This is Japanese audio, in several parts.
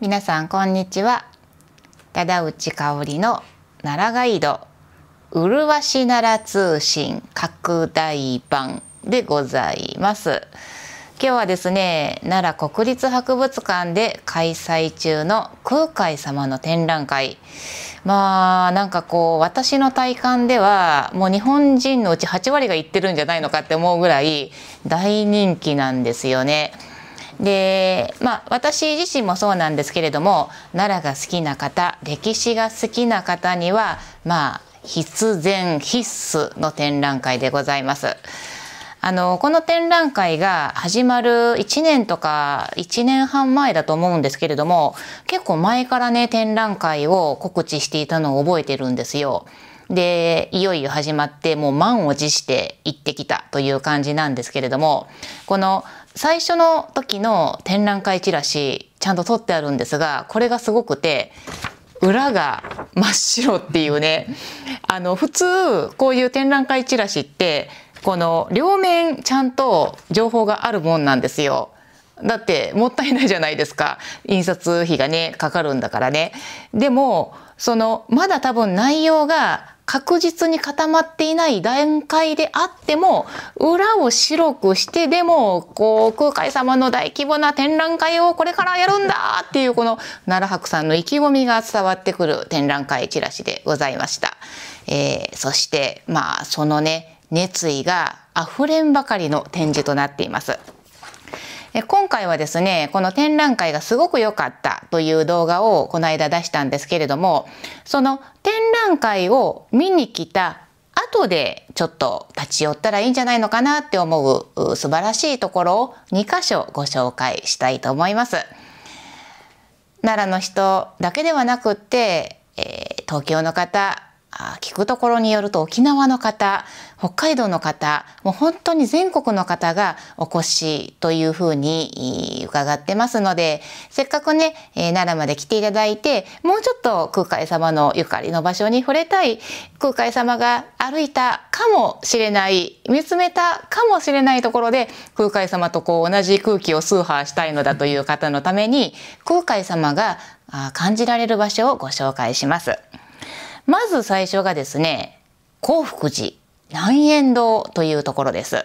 皆さんこんにちは忠内香織の奈良ガイド麗し奈良通信拡大版でございます今日はですね奈良国立博物館で開催中の空海様の展覧会まあなんかこう私の体感ではもう日本人のうち8割が行ってるんじゃないのかって思うぐらい大人気なんですよね。で、まあ、私自身もそうなんですけれども奈良が好きな方歴史が好きな方にはまあ必然必須の展覧会でございます。あのこの展覧会が始まる1年とか1年半前だと思うんですけれども結構前からね展覧会を告知していたのを覚えてるんですよ。でいよいよ始まってもう満を持して行ってきたという感じなんですけれどもこの最初の時の展覧会チラシちゃんと取ってあるんですがこれがすごくて裏が真っ白っていうねあの普通こういう展覧会チラシってこの両面ちゃんと情報があるもんなんですよ。だってもったいないじゃないですか印刷費がねかかるんだからね。でもそのまだ多分内容が確実に固まっていない段階であっても裏を白くしてでもこう空海様の大規模な展覧会をこれからやるんだっていうこの奈良博さんの意気込みが伝わってくる展覧会チラシでございました。えー、そしてまあそのね熱意があふれんばかりの展示となっています。今回はですね、この展覧会がすごく良かったという動画をこの間出したんですけれども、その展覧会を見に来た後でちょっと立ち寄ったらいいんじゃないのかなって思う素晴らしいところを2箇所ご紹介したいと思います。奈良の人だけではなくって、えー、東京の方聞くところによると沖縄の方北海道の方もう本当に全国の方がお越しというふうに伺ってますのでせっかくね奈良まで来ていただいてもうちょっと空海様のゆかりの場所に触れたい空海様が歩いたかもしれない見つめたかもしれないところで空海様とこう同じ空気を崇拝したいのだという方のために空海様が感じられる場所をご紹介します。まず最初がですね、幸福寺南円堂というところです。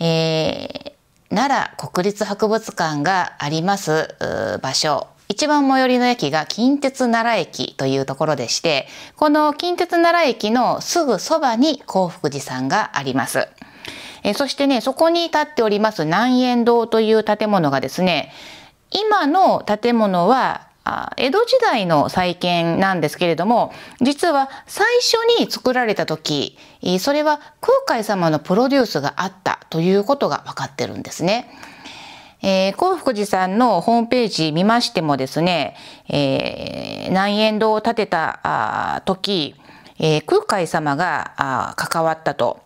えー、奈良国立博物館があります場所一番最寄りの駅が近鉄奈良駅というところでして、この近鉄奈良駅のすぐそばに幸福寺さんがあります。えそしてね、そこに立っております南円堂という建物がですね、今の建物は江戸時代の再建なんですけれども実は最初に作られた時それは空海様のプロデュースがあったということが分かってるんですね。えー、幸福寺さんのホームページ見ましてもですね、えー、南円堂を建てた時、えー、空海様が関わったと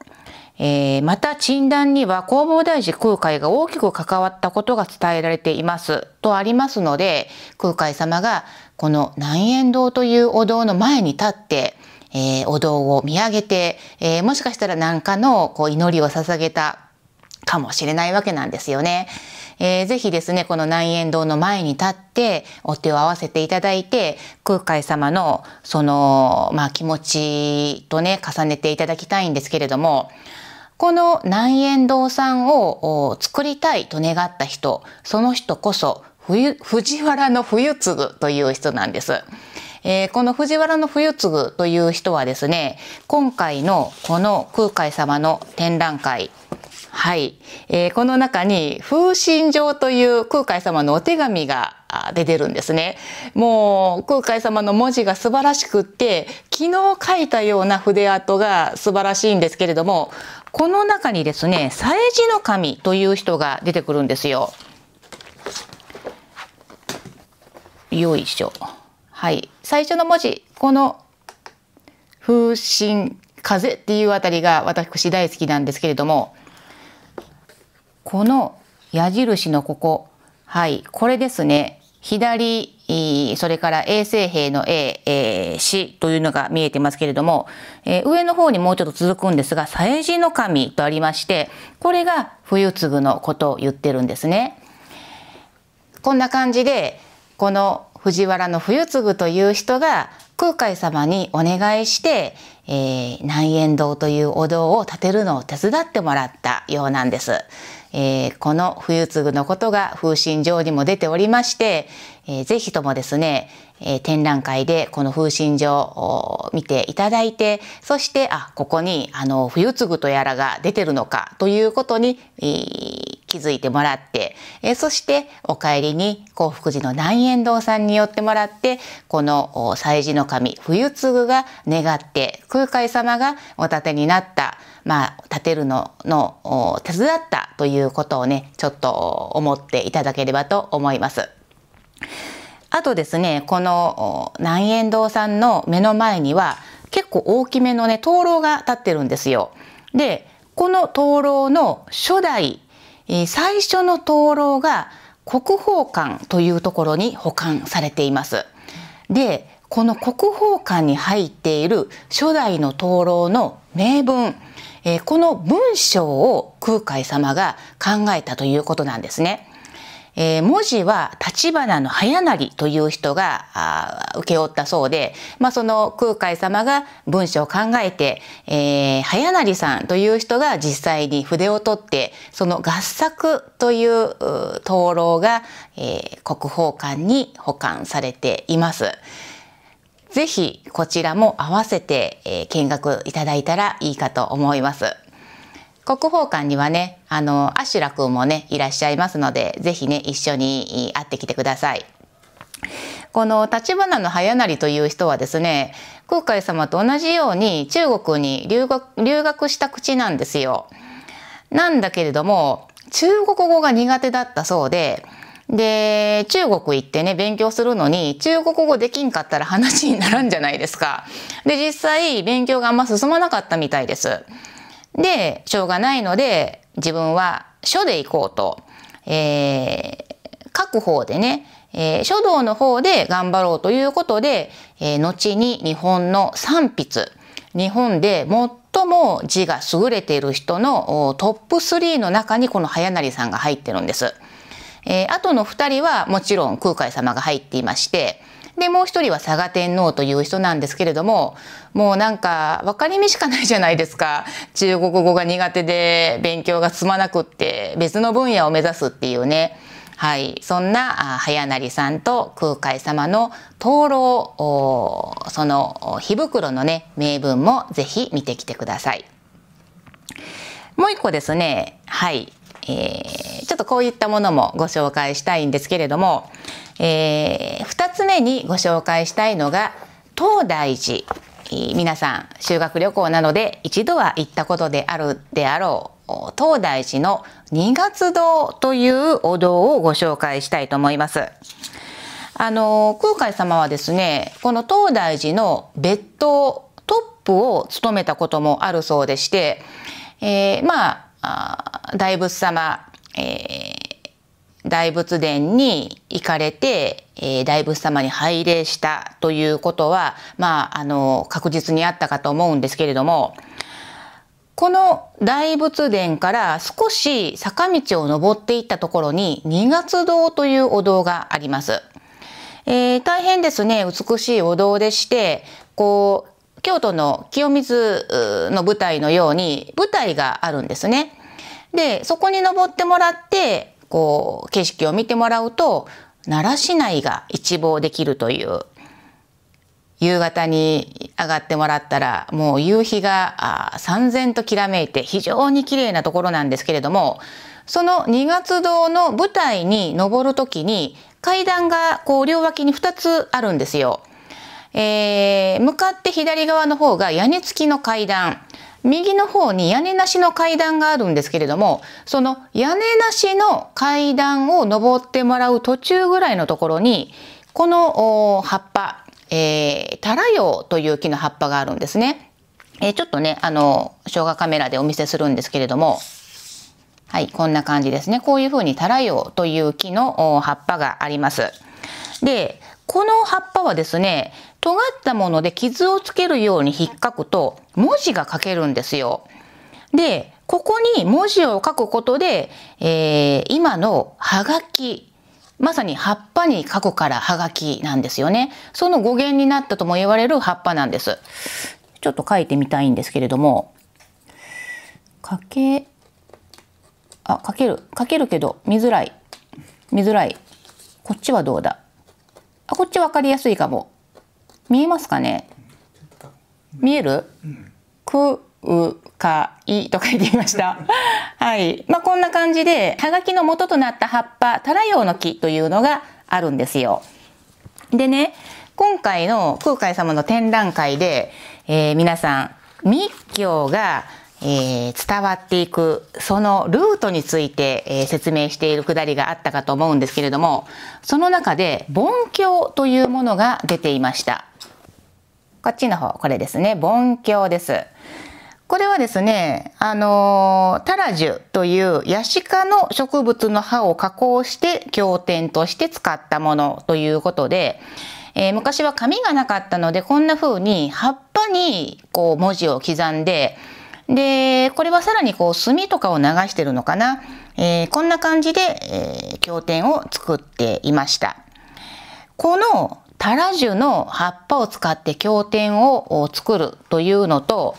えー、また、診断には弘法大師空海が大きく関わったことが伝えられています。とありますので、空海様がこの南円堂というお堂の前に立って、えー、お堂を見上げて、えー、もしかしたら何かのこう祈りを捧げたかもしれないわけなんですよね。えー、ぜひですね、この南円堂の前に立って、お手を合わせていただいて、空海様の、その、まあ気持ちとね、重ねていただきたいんですけれども、この南円堂さんを作りたいと願った人、その人こそ藤原の冬継ぐという人なんです。えー、この藤原の冬継ぐという人はですね、今回のこの空海様の展覧会、はい、えー、この中に風神帖という空海様のお手紙が出てるんですね。もう空海様の文字が素晴らしくって昨日書いたような筆跡が素晴らしいんですけれどもこの中にですね、祭事の神という人が出てくるんですよ。よいしょ。はい。最初の文字、この風神風っていうあたりが私大好きなんですけれども、この矢印のここ、はい、これですね。左それから衛生兵の A、えー、死というのが見えてますけれども、えー、上の方にもうちょっと続くんですが、祭事の神とありまして、これが冬継のことを言ってるんですね。こんな感じで、この藤原の冬継という人が空海様にお願いして、えー、南円堂というお堂を建てるのを手伝ってもらったようなんです。えー、この冬継ぐのことが風神上にも出ておりまして、えー、ぜひともですね、えー、展覧会でこの風神上を見ていただいて、そして、あ、ここにあの冬継ぐとやらが出てるのかということに、えー気づいてもらって、えそしてお帰りに興福寺の南円堂さんに寄ってもらってこの祭事の神冬継が願って空海様がお建てになったまあ建てるのの手伝ったということをねちょっと思っていただければと思います。あとですねこの南円堂さんの目の前には結構大きめのね灯籠が立ってるんですよ。でこの灯籠の初代え最初の灯籠が国宝館というところに保管されています。で、この国宝館に入っている初代の灯籠の名文、えこの文章を空海様が考えたということなんですね。えー、文字は立花の早成という人が請け負ったそうで、まあ、その空海様が文章を考えて、えー、早成さんという人が実際に筆を取ってその合作という灯籠が、えー、国宝館に保管されています。ぜひこちらも合わせて見学いただいたらいいかと思います。国宝館にはね、あの、アシュラ君もね、いらっしゃいますので、ぜひね、一緒に会ってきてください。この立花の早成という人はですね、空海様と同じように中国に留学留学した口なんですよ。なんだけれども、中国語が苦手だったそうで、で、中国行ってね、勉強するのに、中国語できんかったら話にならんじゃないですか。で、実際、勉強があんま進まなかったみたいです。で、しょうがないので、自分は書で行こうと、えー、書く方でね、えー、書道の方で頑張ろうということで、えー、後に日本の三筆、日本で最も字が優れている人のトップ3の中にこの早成さんが入ってるんです。えー、あとの2人はもちろん空海様が入っていまして、でもう一人は嵯峨天皇という人なんですけれどももうなんか分かれ目しかないじゃないですか中国語が苦手で勉強が進まなくって別の分野を目指すっていうねはい、そんな早成さんと空海様の灯籠その火袋のね名文もぜひ見てきてください。もう一個ですねはい、えーちょっとこういったものもご紹介したいんですけれども、えー、二つ目にご紹介したいのが東大寺皆さん修学旅行などで一度は行ったことであるであろう東大寺の二月堂というお堂をご紹介したいと思います。あの空海様はですねこの東大寺の別当トップを務めたこともあるそうでして、えー、まあ大仏様えー、大仏殿に行かれて、えー、大仏様に拝礼したということは、まあ、あの、確実にあったかと思うんですけれども、この大仏殿から少し坂道を登っていったところに二月堂というお堂があります。えー、大変ですね、美しいお堂でして、こう、京都の清水の舞台のように舞台があるんですね。で、そこに登ってもらって、こう、景色を見てもらうと、奈良市内が一望できるという、夕方に上がってもらったら、もう夕日がさ然ときらめいて非常に綺麗なところなんですけれども、その二月堂の舞台に登る時に、階段がこう両脇に2つあるんですよ。えー、向かって左側の方が屋根付きの階段。右の方に屋根なしの階段があるんですけれどもその屋根なしの階段を登ってもらう途中ぐらいのところにこの葉っぱ、えー、タラヨウという木の葉っぱがあるんですね。えー、ちょっとねあの生姜カメラでお見せするんですけれどもはいこんな感じですねこういうふうにタラヨウという木の葉っぱがあります。でこの葉っぱはですね、尖ったもので傷をつけるように引っかくと文字が書けるんですよ。で、ここに文字を書くことで、えー、今のはがき、まさに葉っぱに書くからはがきなんですよね。その語源になったとも言われる葉っぱなんです。ちょっと書いてみたいんですけれども、書け、あ、書ける、書けるけど見づらい、見づらい。こっちはどうだあこっち分かりやすいかも見えますかね見える、うん、くうかいと書いてみましたはいまあ、こんな感じではがきの元となった葉っぱタラヨウの木というのがあるんですよでね今回の空海様の展覧会で、えー、皆さん密教がえ伝わっていくそのルートについて、え説明しているくだりがあったかと思うんですけれどもその中で「盆教」というものが出ていましたこっちの方これですね盆教ですこれはですねあのタラジュというヤシ科の植物の葉を加工して経典として使ったものということでえー、昔は紙がなかったのでこんな風に葉っぱにこう文字を刻んでで、これはさらにこう墨とかを流してるのかな。えー、こんな感じで、えー、経典を作っていました。このタラジュの葉っぱを使って経典を作るというのと、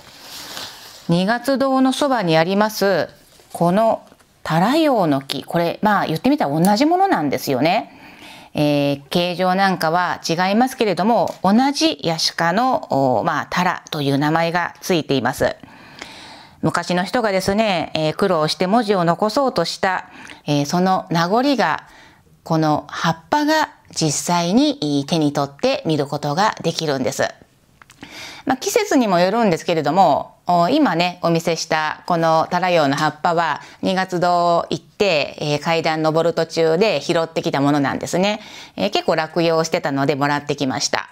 二月堂のそばにあります、このタラヨウの木。これ、まあ言ってみたら同じものなんですよね。えー、形状なんかは違いますけれども、同じヤシ科の、まあ、タラという名前がついています。昔の人がですね、えー、苦労して文字を残そうとした、えー、その名残がこの葉っぱが実際に手に取って見ることができるんです。まあ、季節にもよるんですけれども今ねお見せしたこのタラヨウの葉っぱは二月堂行って、えー、階段登る途中で拾ってきたものなんですね、えー、結構落葉してたのでもらってきました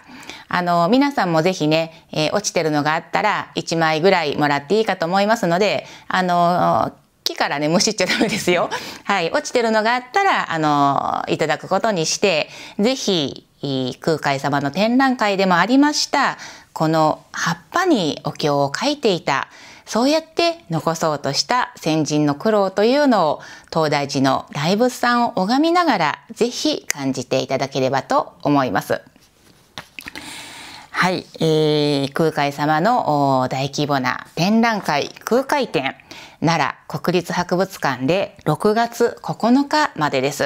あの皆さんもぜひね、えー、落ちてるのがあったら1枚ぐらいもらっていいかと思いますのであの木からね、しっちゃダメですよ。はい。落ちてるのがあったら、あの、いただくことにして、ぜひ、空海様の展覧会でもありましたこの葉っぱにお経を書いていたそうやって残そうとした先人の苦労というのを東大寺の大仏さんを拝みながらぜひ感じていただければと思います。はい、えー、空海様の大規模な展覧会空海展奈良国立博物館で6月9日までです。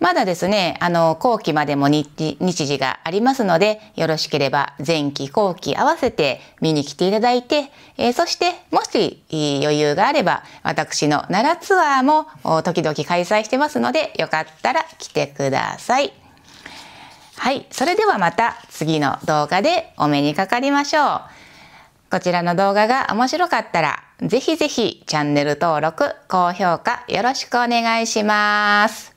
まだですね、あの、後期までも日時がありますので、よろしければ前期後期合わせて見に来ていただいて、えー、そしてもし余裕があれば、私の奈良ツアーも時々開催してますので、よかったら来てください。はい、それではまた次の動画でお目にかかりましょう。こちらの動画が面白かったら、ぜひぜひチャンネル登録、高評価よろしくお願いします。